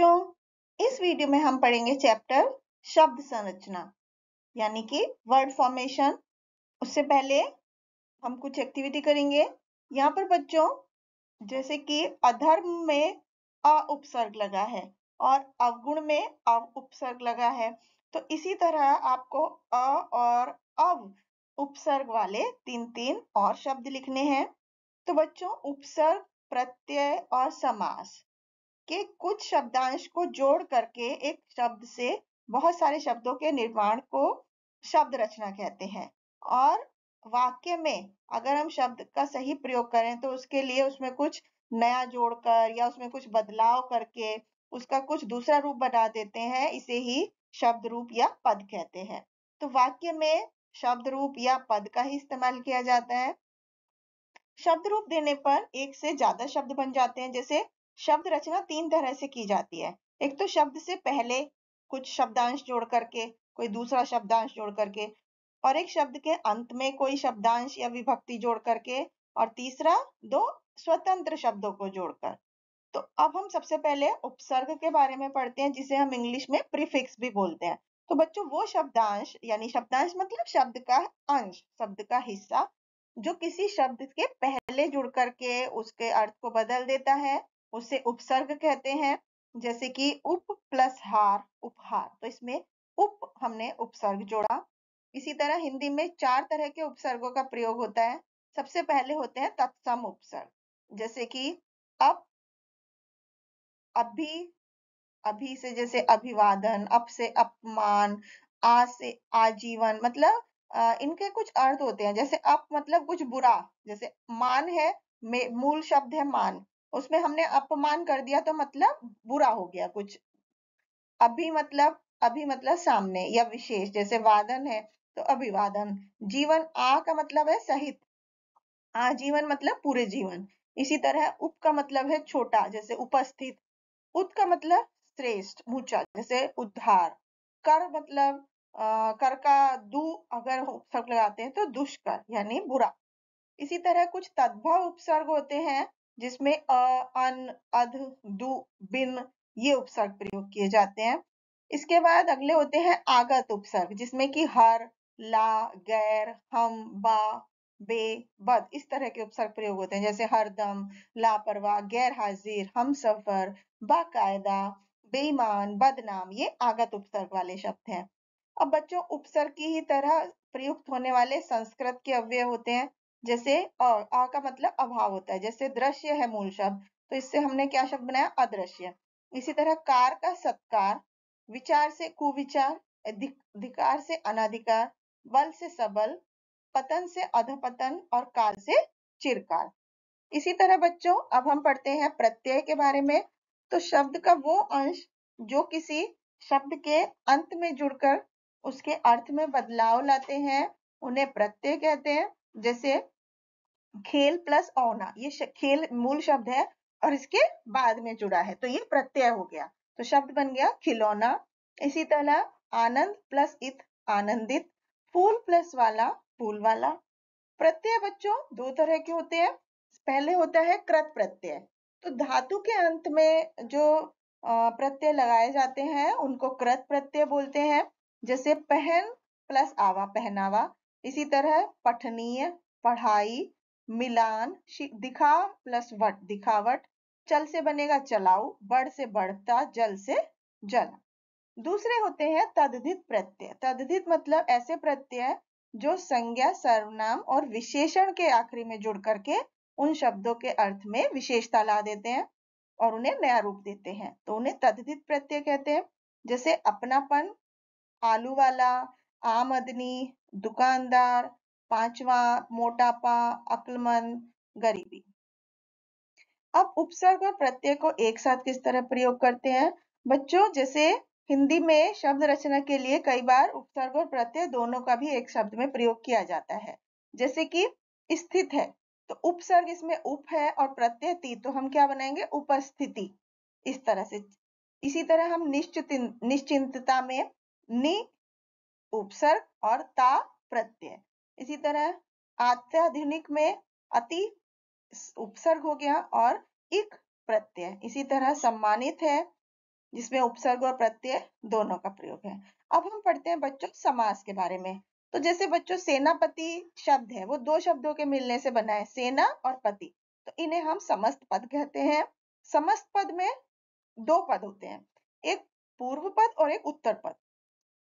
बच्चों इस वीडियो में हम पढ़ेंगे चैप्टर शब्द संरचना यानी कि वर्ड फॉर्मेशन उससे पहले हम कुछ एक्टिविटी करेंगे यहाँ पर बच्चों जैसे कि अधर्म में अ उपसर्ग लगा है और अवगुण में अव उपसर्ग लगा है तो इसी तरह आपको अ और अव उपसर्ग वाले तीन तीन और शब्द लिखने हैं तो बच्चों उपसर्ग प्रत्यय और समास के कुछ शब्दांश को जोड़ करके एक शब्द से बहुत सारे शब्दों के निर्माण को शब्द रचना कहते हैं और वाक्य में अगर हम शब्द का सही प्रयोग करें तो उसके लिए उसमें कुछ नया जोड़कर या उसमें कुछ बदलाव करके उसका कुछ दूसरा रूप बना देते हैं इसे ही शब्द रूप या पद कहते हैं तो वाक्य में शब्द रूप या पद का ही इस्तेमाल किया जाता है शब्द रूप देने पर एक से ज्यादा शब्द बन जाते हैं जैसे शब्द रचना तीन तरह से की जाती है एक तो शब्द से पहले कुछ शब्दांश जोड़ करके कोई दूसरा शब्दांश जोड़ करके और एक शब्द के अंत में कोई शब्दांश या विभक्ति जोड़ करके और तीसरा दो स्वतंत्र शब्दों को जोड़कर तो अब हम सबसे पहले उपसर्ग के बारे में पढ़ते हैं जिसे हम इंग्लिश में प्रीफिक्स भी बोलते हैं तो बच्चों वो शब्दांश यानी शब्दांश मतलब शब्द का अंश शब्द का हिस्सा जो किसी शब्द के पहले जुड़ करके उसके अर्थ को बदल देता है उसे उपसर्ग कहते हैं जैसे कि उप प्लस हार उपहार तो इसमें उप हमने उपसर्ग जोड़ा इसी तरह हिंदी में चार तरह के उपसर्गों का प्रयोग होता है सबसे पहले होते हैं तत्सम उपसर्ग जैसे कि अप अभी अभी से जैसे अभिवादन अप से अपमान आ से आजीवन मतलब इनके कुछ अर्थ होते हैं जैसे अप मतलब कुछ बुरा जैसे मान है मूल शब्द है मान उसमें हमने अपमान कर दिया तो मतलब बुरा हो गया कुछ अभी मतलब अभी मतलब सामने या विशेष जैसे वादन है तो अभिवादन जीवन आ का मतलब है सहित आजीवन मतलब पूरे जीवन इसी तरह उप का मतलब है छोटा जैसे उपस्थित उत का मतलब श्रेष्ठ ऊंचा जैसे उद्धार कर मतलब आ, कर का दु अगर उपसर्ग लगाते हैं तो दुष्कर यानी बुरा इसी तरह कुछ तद्भव उपसर्ग होते हैं जिसमें अ अन अध दु बिन ये उपसर्ग प्रयोग किए जाते हैं इसके बाद अगले होते हैं आगत उपसर्ग जिसमें कि हर ला गैर हम बा बे बद इस तरह के उपसर्ग प्रयोग होते हैं जैसे हरदम लापरवाह गैर हाजिर हम सफर बाकायदा बेईमान बदनाम ये आगत उपसर्ग वाले शब्द हैं अब बच्चों उपसर्ग की ही तरह प्रयुक्त होने वाले संस्कृत के अव्यय होते हैं जैसे अ आ का मतलब अभाव होता है जैसे दृश्य है मूल शब्द तो इससे हमने क्या शब्द बनाया अदृश्य इसी तरह कार का सत्कार विचार से कुविचार अधिक, अधिकार से अनाधिकार बल से सबल पतन से अधपतन और काल से चिरकाल इसी तरह बच्चों अब हम पढ़ते हैं प्रत्यय के बारे में तो शब्द का वो अंश जो किसी शब्द के अंत में जुड़कर उसके अर्थ में बदलाव लाते हैं उन्हें प्रत्यय कहते हैं जैसे खेल प्लस औना ये खेल मूल शब्द है और इसके बाद में जुड़ा है तो ये प्रत्यय हो गया तो शब्द बन गया खिलौना इसी तरह आनंद प्लस इत आनंदित फूल प्लस वाला फूल वाला प्रत्यय बच्चों दो तरह के होते हैं पहले होता है कृत प्रत्यय तो धातु के अंत में जो प्रत्यय लगाए जाते हैं उनको कृत प्रत्यय बोलते हैं जैसे पहन प्लस आवा पहनावा इसी तरह पठनीय पढ़ाई मिलान दिखा प्लस वट दिखावट चल से बनेगा चलाऊ बढ़ से बढ़ता जल से जल दूसरे होते हैं तद्धित प्रत्यय तद्धित मतलब ऐसे प्रत्यय जो संज्ञा सर्वनाम और विशेषण के आखिरी में जुड़ करके उन शब्दों के अर्थ में विशेषता ला देते हैं और उन्हें नया रूप देते हैं तो उन्हें तद्धित प्रत्यय कहते हैं जैसे अपनापन आलू वाला आम आदमी दुकानदार पांचवा मोटापा अक्लमंद गरीबी अब उपसर्ग और प्रत्यय को एक साथ किस तरह प्रयोग करते हैं बच्चों जैसे हिंदी में शब्द रचना के लिए कई बार उपसर्ग और प्रत्यय दोनों का भी एक शब्द में प्रयोग किया जाता है जैसे कि स्थित है तो उपसर्ग इसमें उप है और प्रत्यय ती तो हम क्या बनाएंगे उपस्थिति इस तरह से इसी तरह हम निश्चित निश्चिंतता में नि उपसर्ग और ता प्रत्यय इसी तरह अत्याधुनिक में अति उपसर्ग हो गया और इक प्रत्यय इसी तरह सम्मानित है जिसमें उपसर्ग और प्रत्यय दोनों का प्रयोग है अब हम पढ़ते हैं बच्चों समास के बारे में तो जैसे बच्चों सेनापति शब्द है वो दो शब्दों के मिलने से बना है सेना और पति तो इन्हें हम समस्त पद कहते हैं समस्त पद में दो पद होते हैं एक पूर्व पद और एक उत्तर पद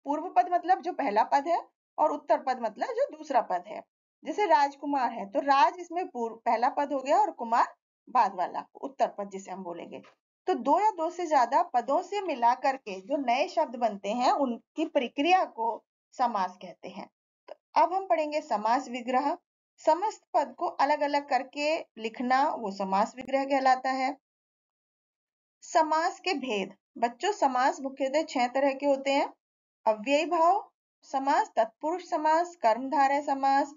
पूर्व पद मतलब जो पहला पद है और उत्तर पद मतलब जो दूसरा पद है जैसे राजकुमार है तो राज इसमें पूर्व पहला पद हो गया और कुमार बाद वाला उत्तर पद जिसे हम बोलेंगे तो दो या दो से ज्यादा पदों से मिला करके जो नए शब्द बनते हैं उनकी प्रक्रिया को समास कहते हैं तो अब हम पढ़ेंगे समास विग्रह समस्त पद को अलग अलग करके लिखना वो समास विग्रह कहलाता है समास के भेद बच्चों समास मुख्यतः छह तरह के होते हैं अव्यय भाव समास तत्पुरुष समास कर्मधारय समास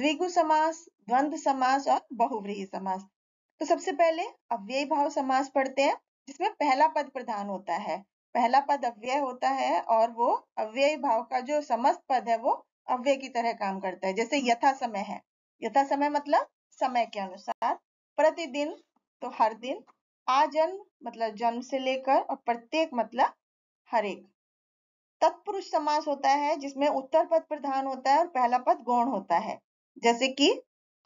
द्विगु समास द्वंद समास और बहुव्रीहि समास तो सबसे पहले अव्यय भाव समास पढ़ते हैं जिसमें पहला पद प्रधान होता है पहला पद अव्यय होता है और वो अव्यय भाव का जो समस्त पद है वो अव्यय की तरह काम करता है जैसे यथा समय है यथा समय मतलब समय के अनुसार प्रतिदिन तो हर दिन आजन्म मतलब जन्म से लेकर और प्रत्येक मतलब हर एक तत्पुरुष समास होता है जिसमें उत्तर पद प्रधान होता है और पहला पद गौण होता है जैसे कि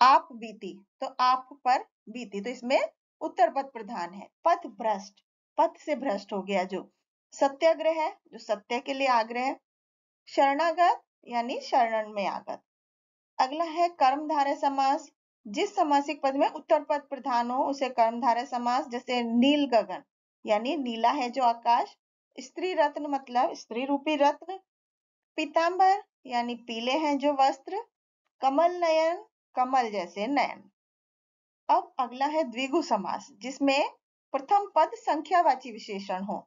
आप बीती तो आप पर बीती तो इसमें उत्तर पद प्रधान है पथ भ्रष्ट पथ से भ्रष्ट हो गया जो सत्याग्रह है जो सत्य के लिए आग्रह है शरणागत यानी शरण में आगत अगला है कर्मधारय समास जिस समासिक पद में उत्तर पद प्रधान हो उसे कर्मधारय समास जैसे नील गगन यानी नीला है जो आकाश स्त्री रत्न मतलब स्त्री रूपी रत्न पीताम्बर यानी पीले हैं जो वस्त्र कमल नयन कमल जैसे नयन अब अगला है द्विगु समास जिसमें प्रथम पद संख्यावाची विशेषण हो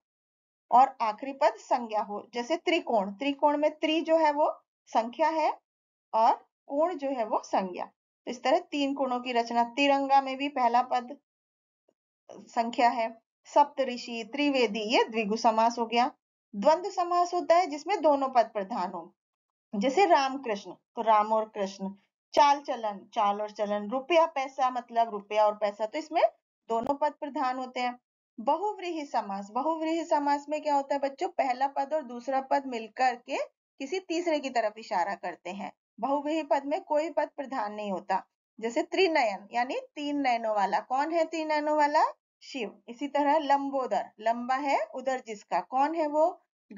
और आखिरी पद संज्ञा हो जैसे त्रिकोण त्रिकोण में त्रि जो है वो संख्या है और कोण जो है वो संज्ञा तो इस तरह तीन कोणों की रचना तिरंगा में भी पहला पद संख्या है सप्तऋषि त्रिवेदी ये द्विगु समास हो गया द्वंद्व समास होता है जिसमें दोनों पद प्रधान हो जैसे राम कृष्ण तो राम और कृष्ण चाल चलन चाल और चलन रुपया पैसा मतलब रुपया और पैसा तो इसमें दोनों पद प्रधान होते हैं बहुव्रीहि समास बहुव्रीहि समास में क्या होता है बच्चों पहला पद और दूसरा पद मिलकर के किसी तीसरे की तरफ इशारा करते हैं बहुव्रीहि पद में कोई पद प्रधान नहीं होता जैसे त्रिनयन यानी तीन नयनों वाला कौन है तीन नयनों वाला शिव इसी तरह लंबोदर लंबा है उधर जिसका कौन है वो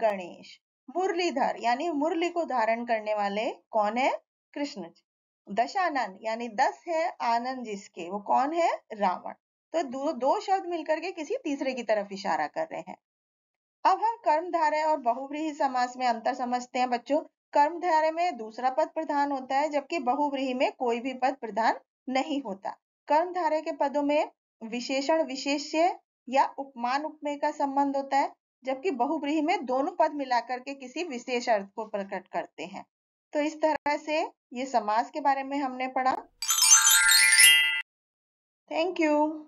गणेश मुरलीधर यानी मुरली को धारण करने वाले कौन है कृष्ण दशानन यानी दस है आनंद जिसके वो कौन है रावण तो दो, दो शब्द मिलकर के किसी तीसरे की तरफ इशारा कर रहे हैं अब हम कर्मधारय और बहुव्रीहि समास में अंतर समझते हैं बच्चों कर्मधारय में दूसरा पद प्रधान होता है जबकि बहुव्रीहि में कोई भी पद प्रधान नहीं होता कर्मधारय के पदों में विशेषण विशेष्य या उपमान-उपमेय का संबंध होता है जबकि बहुब्रीहि में दोनों पद मिलाकर के किसी विशेष अर्थ को प्रकट करते हैं तो इस तरह से ये समास के बारे में हमने पढ़ा थैंक यू